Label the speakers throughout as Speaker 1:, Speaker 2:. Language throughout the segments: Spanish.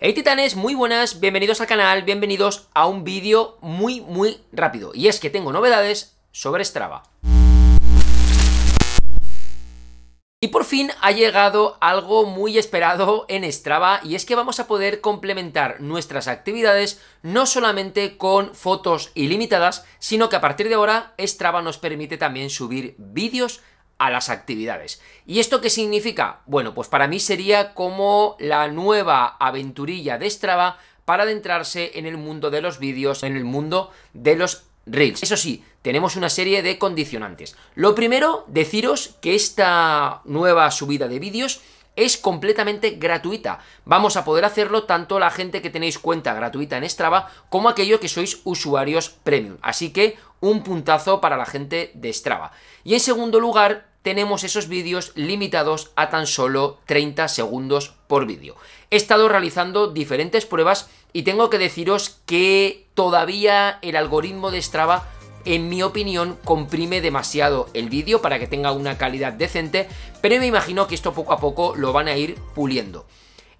Speaker 1: Hey titanes, muy buenas, bienvenidos al canal, bienvenidos a un vídeo muy muy rápido. Y es que tengo novedades sobre Strava. Y por fin ha llegado algo muy esperado en Strava y es que vamos a poder complementar nuestras actividades no solamente con fotos ilimitadas, sino que a partir de ahora Strava nos permite también subir vídeos a las actividades. ¿Y esto qué significa? Bueno, pues para mí sería como la nueva aventurilla de Strava para adentrarse en el mundo de los vídeos, en el mundo de los Reels. Eso sí, tenemos una serie de condicionantes. Lo primero, deciros que esta nueva subida de vídeos es completamente gratuita. Vamos a poder hacerlo tanto la gente que tenéis cuenta gratuita en Strava como aquello que sois usuarios premium. Así que un puntazo para la gente de Strava. Y en segundo lugar, tenemos esos vídeos limitados a tan solo 30 segundos por vídeo. He estado realizando diferentes pruebas y tengo que deciros que todavía el algoritmo de Strava en mi opinión comprime demasiado el vídeo para que tenga una calidad decente, pero me imagino que esto poco a poco lo van a ir puliendo.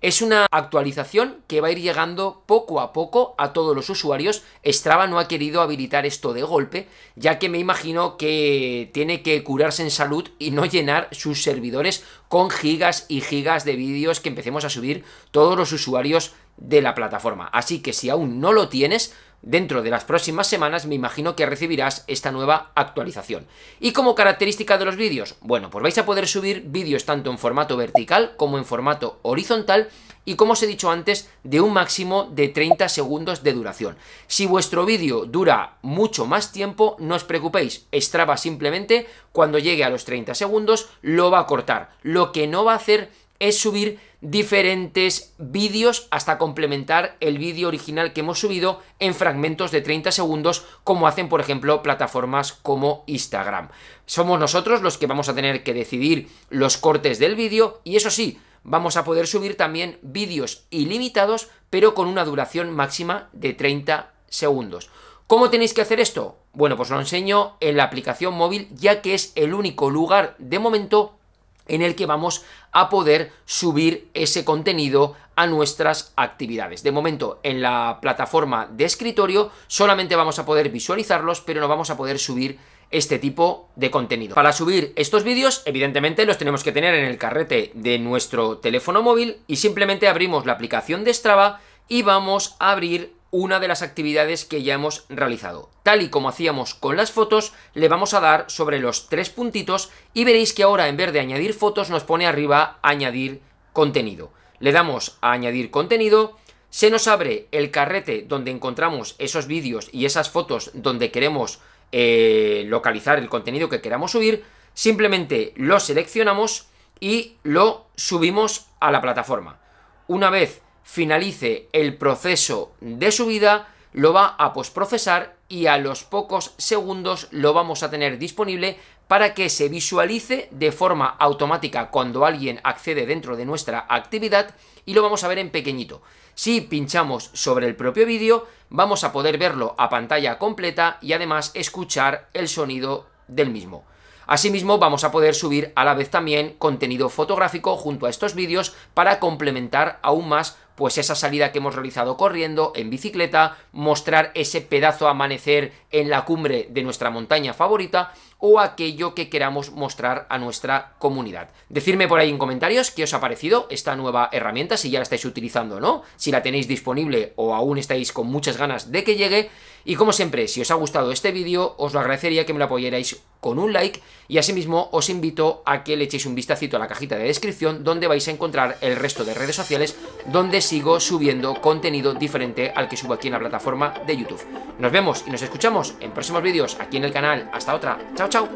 Speaker 1: Es una actualización que va a ir llegando poco a poco a todos los usuarios. Strava no ha querido habilitar esto de golpe, ya que me imagino que tiene que curarse en salud y no llenar sus servidores con gigas y gigas de vídeos que empecemos a subir todos los usuarios de la plataforma. Así que si aún no lo tienes, Dentro de las próximas semanas me imagino que recibirás esta nueva actualización. ¿Y como característica de los vídeos? Bueno, pues vais a poder subir vídeos tanto en formato vertical como en formato horizontal y como os he dicho antes, de un máximo de 30 segundos de duración. Si vuestro vídeo dura mucho más tiempo, no os preocupéis, Strava simplemente cuando llegue a los 30 segundos lo va a cortar. Lo que no va a hacer es subir diferentes vídeos hasta complementar el vídeo original que hemos subido en fragmentos de 30 segundos como hacen por ejemplo plataformas como Instagram. Somos nosotros los que vamos a tener que decidir los cortes del vídeo y eso sí, vamos a poder subir también vídeos ilimitados pero con una duración máxima de 30 segundos. ¿Cómo tenéis que hacer esto? Bueno, pues lo enseño en la aplicación móvil ya que es el único lugar de momento en el que vamos a poder subir ese contenido a nuestras actividades. De momento, en la plataforma de escritorio solamente vamos a poder visualizarlos, pero no vamos a poder subir este tipo de contenido. Para subir estos vídeos, evidentemente los tenemos que tener en el carrete de nuestro teléfono móvil y simplemente abrimos la aplicación de Strava y vamos a abrir una de las actividades que ya hemos realizado. Tal y como hacíamos con las fotos, le vamos a dar sobre los tres puntitos y veréis que ahora en vez de añadir fotos nos pone arriba añadir contenido. Le damos a añadir contenido, se nos abre el carrete donde encontramos esos vídeos y esas fotos donde queremos eh, localizar el contenido que queramos subir, simplemente lo seleccionamos y lo subimos a la plataforma. Una vez finalice el proceso de subida, lo va a posprocesar y a los pocos segundos lo vamos a tener disponible para que se visualice de forma automática cuando alguien accede dentro de nuestra actividad y lo vamos a ver en pequeñito. Si pinchamos sobre el propio vídeo, vamos a poder verlo a pantalla completa y además escuchar el sonido del mismo. Asimismo, vamos a poder subir a la vez también contenido fotográfico junto a estos vídeos para complementar aún más pues esa salida que hemos realizado corriendo, en bicicleta, mostrar ese pedazo amanecer en la cumbre de nuestra montaña favorita o aquello que queramos mostrar a nuestra comunidad. Decidme por ahí en comentarios qué os ha parecido esta nueva herramienta, si ya la estáis utilizando o no, si la tenéis disponible o aún estáis con muchas ganas de que llegue. Y como siempre, si os ha gustado este vídeo, os lo agradecería que me lo apoyarais con un like y asimismo os invito a que le echéis un vistacito a la cajita de descripción donde vais a encontrar el resto de redes sociales donde sigo subiendo contenido diferente al que subo aquí en la plataforma de YouTube. Nos vemos y nos escuchamos en próximos vídeos aquí en el canal. Hasta otra. Chao, chao.